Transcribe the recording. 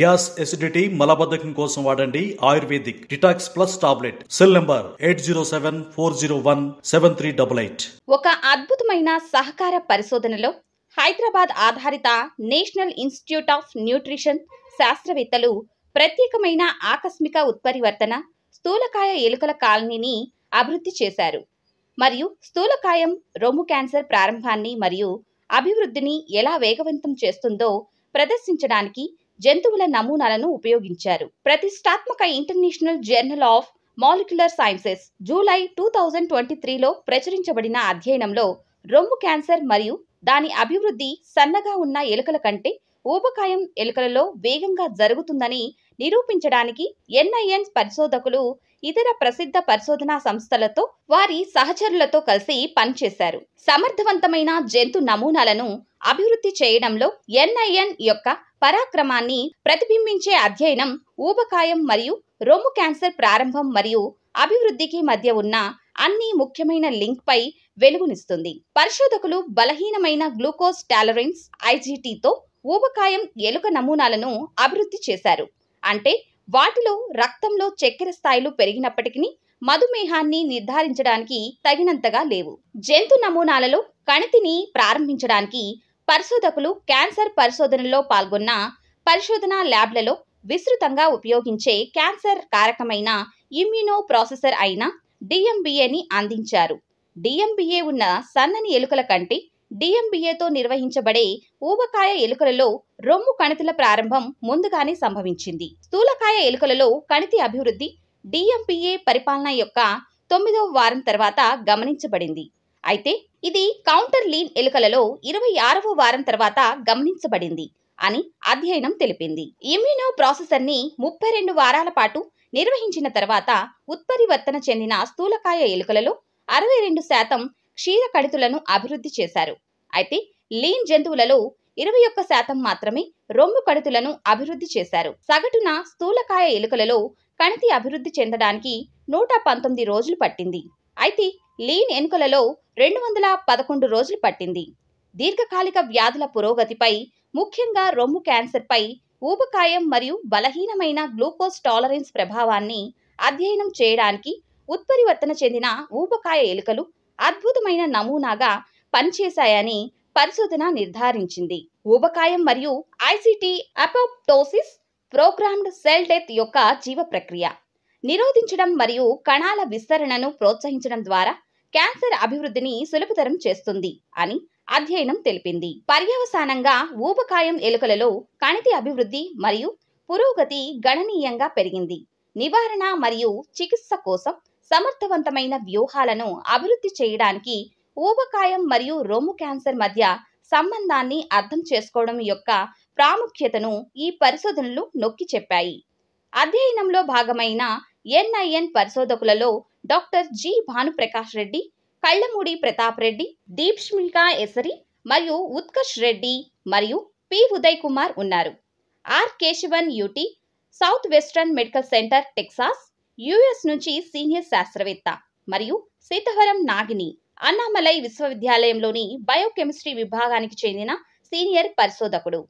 gas acidity మలబద్ధకం కోసం వాడండి ayurvedic detox plus tablet cell number eight zero seven four zero one seven three double eight ఒక అద్భుతమైన సహకార పరిశోధనలో హైదరాబాద్ ఆధారిత నేషనల్ ఇన్స్టిట్యూట్ ఆఫ్ న్యూట్రిషన్ శాస్త్రవేత్తలు ప్రత్యేకమైన ఆకస్మిక ఉత్పరివర్తన స్థూలకాయ ఎలుకల కాలనీని అభివృద్ధి చేశారు మరియు స్థూలకాయం రొమ్ము క్యాన్సర్ ప్రారంభాన్ని మరియు అభివృద్ధిని ఎలా వేగవంతం చేస్తుందో ప్రదర్శించడానికి జంతువుల నమూనాలను ఉపయోగించారు ప్రతిష్టాత్మక international journal of molecular sciences July two thousand twenty త్రీలో ప్రచురించబడిన అధ్యయనంలో రొమ్ము క్యాన్సర్ మరియు దాని అభివృద్ధి సన్నగా ఉన్న ఎలుకల కంటే ఊబకాయం ఎలుకలలో వేగంగా జరుగుతుందని నిరూపించడానికి ఎన్ఐఎన్ పరిశోధకులు ఇతర ప్రసిద్ధ పరిశోధనా సంస్థలతో వారి సహచరులతో కలిసి పనిచేశారు సమర్థవంతమైన జంతు నమూనాలను అభివృద్ధి చేయడంలో ఎన్ఐఎన్ యొక్క పరాక్రమాన్ని ప్రతిబింబించే అధ్యయనం ఊబకాయం మరియు రొమ్ము క్యాన్సర్ ప్రారంభం మరియు అభివృద్ధికి మధ్య ఉన్న అన్ని ముఖ్యమైన లింక్ పై వెలుగునిస్తుంది పరిశోధకులు బలహీనమైన గ్లూకోజ్ టాలరెన్స్ ఐజీటీతో ఊబకాయం ఎలుక నమూనాలను అభివృద్ధి చేశారు అంటే వాటిలో రక్తంలో చక్కెర స్థాయిలు పెరిగినప్పటికీ మధుమేహాన్ని నిర్ధారించడానికి తగినంతగా లేవు జంతు నమూనాలలో కణితిని ప్రారంభించడానికి పరిశోధకులు క్యాన్సర్ పరిశోధనలో పాల్గొన్న పరిశోధన ల్యాబ్లలో విస్తృతంగా ఉపయోగించే క్యాన్సర్ కారకమైన ఇమ్యూనో ప్రాసెసర్ అయిన డిఎంబిఏని అందించారు డిఎంబిఏ ఉన్న సన్నని ఎలుకల కంటే డిఎంబీఏతో నిర్వహించబడే ఊబకాయ ఎలుకలలో రొమ్ము కణితుల ప్రారంభం ముందుగానే సంభవించింది స్థూలకాయ ఎలుకలలో కణితి అభివృద్ధి డిఎంబీఏ పరిపాలన యొక్క తొమ్మిదవ వారం తర్వాత గమనించబడింది అయితే ఇది కౌంటర్ లీన్ ఎలుకలలో ఇరవై ఆరవ వారం తర్వాత గమనించబడింది అని అధ్యయనం తెలిపింది ఇమ్యూనో ప్రాసెసర్ ని ముప్పై రెండు వారాల పాటు నిర్వహించిన తర్వాత ఉత్పరివర్తన చెందిన స్థూలకాయ ఎలుకలలో అరవై రెండు శాతం క్షీర కడితులను అభివృద్ధి చేశారు అయితే లీన్ జంతువులలో ఇరవై ఒక్క శాతం మాత్రమే రొమ్ము కడుతులను అభివృద్ధి చేశారు సగటున స్థూలకాయ ఎలుకలలో కణితి అభివృద్ధి చెందడానికి నూట పంతొమ్మిది రోజులు పట్టింది అయితే లీన్ ఎనుకలలో రెండు వందల పదకొండు రోజులు పట్టింది దీర్ఘకాలిక వ్యాధుల పురోగతిపై ముఖ్యంగా రొమ్ము క్యాన్సర్పై ఊబకాయం మరియు బలహీనమైన గ్లూకోజ్ టాలరెన్స్ ప్రభావాన్ని అధ్యయనం చేయడానికి ఉత్పరివర్తన చెందిన ఊబకాయ ఎలుకలు అద్భుతమైన నమూనాగా పనిచేశాయని పరిశోధన నిర్ధారించింది ఊబకాయం మరియు ఐసిటీ అపోప్టోసిస్ ప్రోగ్రామ్డ్ సెల్ డెత్ యొక్క జీవ ప్రక్రియ నిరోధించడం మరియు కణాల విస్తరణను ప్రోత్సహించడం ద్వారా క్యాన్సర్ అభివృద్ధిని సులభతరం చేస్తుంది అని అధ్యయనం తెలిపింది పర్యవసానంగా ఊబకాయం ఎలుకలలో కణితి అభివృద్ధి మరియు పురోగతి గణనీయంగా పెరిగింది నివారణ మరియు చికిత్స కోసం సమర్థవంతమైన వ్యూహాలను అభివృద్ధి చేయడానికి ఊబకాయం మరియు రొమ్ము క్యాన్సర్ మధ్య సంబంధాన్ని అర్థం చేసుకోవడం యొక్క ప్రాముఖ్యతను ఈ పరిశోధనలు నొక్కి చెప్పాయి అధ్యయనంలో భాగమైన ఎన్ఐఎన్ పరిశోధకులలో డాక్టర్ జి భానుప్రకాష్ రెడ్డి కళ్ళమూడి ప్రతాప్ రెడ్డి దీప్ష్మికా ఎసరి మరియు ఉత్కర్ష్ రెడ్డి మరియు పి ఉదయ్ కుమార్ ఉన్నారు R Keshavan UT south western medical centre Texas US నుంచి సీనియర్ శాస్త్రవేత్త మరియు సీతవరం నాగిని అన్నామలై విశ్వవిద్యాలయంలోని బయోకెమిస్ట్రీ విభాగానికి చెందిన సీనియర్ పరిశోధకుడు